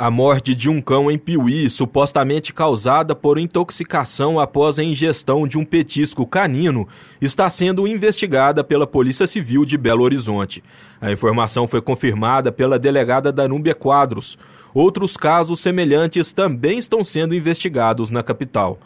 A morte de um cão em Piuí, supostamente causada por intoxicação após a ingestão de um petisco canino, está sendo investigada pela Polícia Civil de Belo Horizonte. A informação foi confirmada pela delegada Danúbia Quadros. Outros casos semelhantes também estão sendo investigados na capital.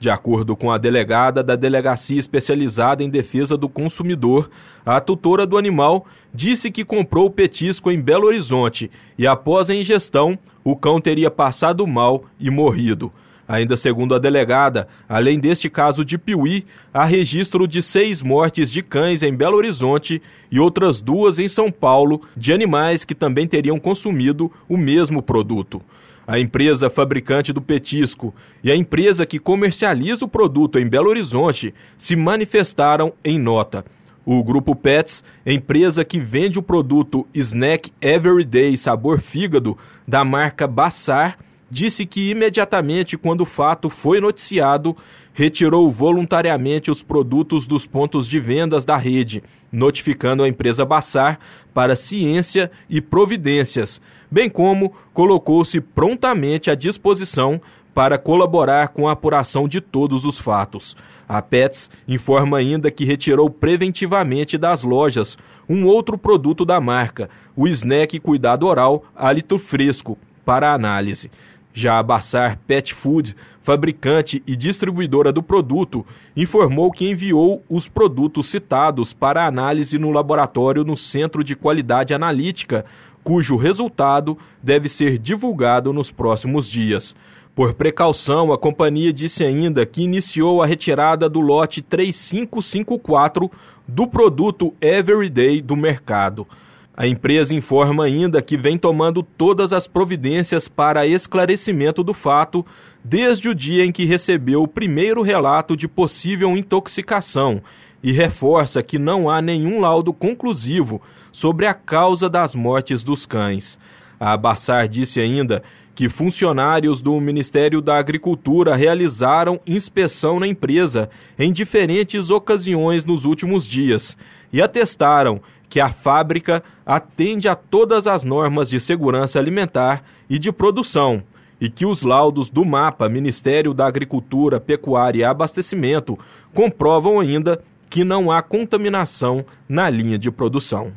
De acordo com a delegada da Delegacia Especializada em Defesa do Consumidor, a tutora do animal disse que comprou o petisco em Belo Horizonte e, após a ingestão, o cão teria passado mal e morrido. Ainda segundo a delegada, além deste caso de Piuí, há registro de seis mortes de cães em Belo Horizonte e outras duas em São Paulo de animais que também teriam consumido o mesmo produto a empresa fabricante do petisco e a empresa que comercializa o produto em Belo Horizonte se manifestaram em nota. O Grupo Pets, empresa que vende o produto Snack Everyday Sabor Fígado da marca Bassar, disse que imediatamente quando o fato foi noticiado, retirou voluntariamente os produtos dos pontos de vendas da rede, notificando a empresa Bassar para ciência e providências, bem como colocou-se prontamente à disposição para colaborar com a apuração de todos os fatos. A Pets informa ainda que retirou preventivamente das lojas um outro produto da marca, o snack cuidado oral Alito fresco, para análise. Já a Bassar Pet Food, fabricante e distribuidora do produto, informou que enviou os produtos citados para análise no laboratório no Centro de Qualidade Analítica, cujo resultado deve ser divulgado nos próximos dias. Por precaução, a companhia disse ainda que iniciou a retirada do lote 3554 do produto Everyday do mercado. A empresa informa ainda que vem tomando todas as providências para esclarecimento do fato desde o dia em que recebeu o primeiro relato de possível intoxicação e reforça que não há nenhum laudo conclusivo sobre a causa das mortes dos cães. A Abassar disse ainda que funcionários do Ministério da Agricultura realizaram inspeção na empresa em diferentes ocasiões nos últimos dias e atestaram que a fábrica atende a todas as normas de segurança alimentar e de produção e que os laudos do MAPA, Ministério da Agricultura, Pecuária e Abastecimento, comprovam ainda que não há contaminação na linha de produção.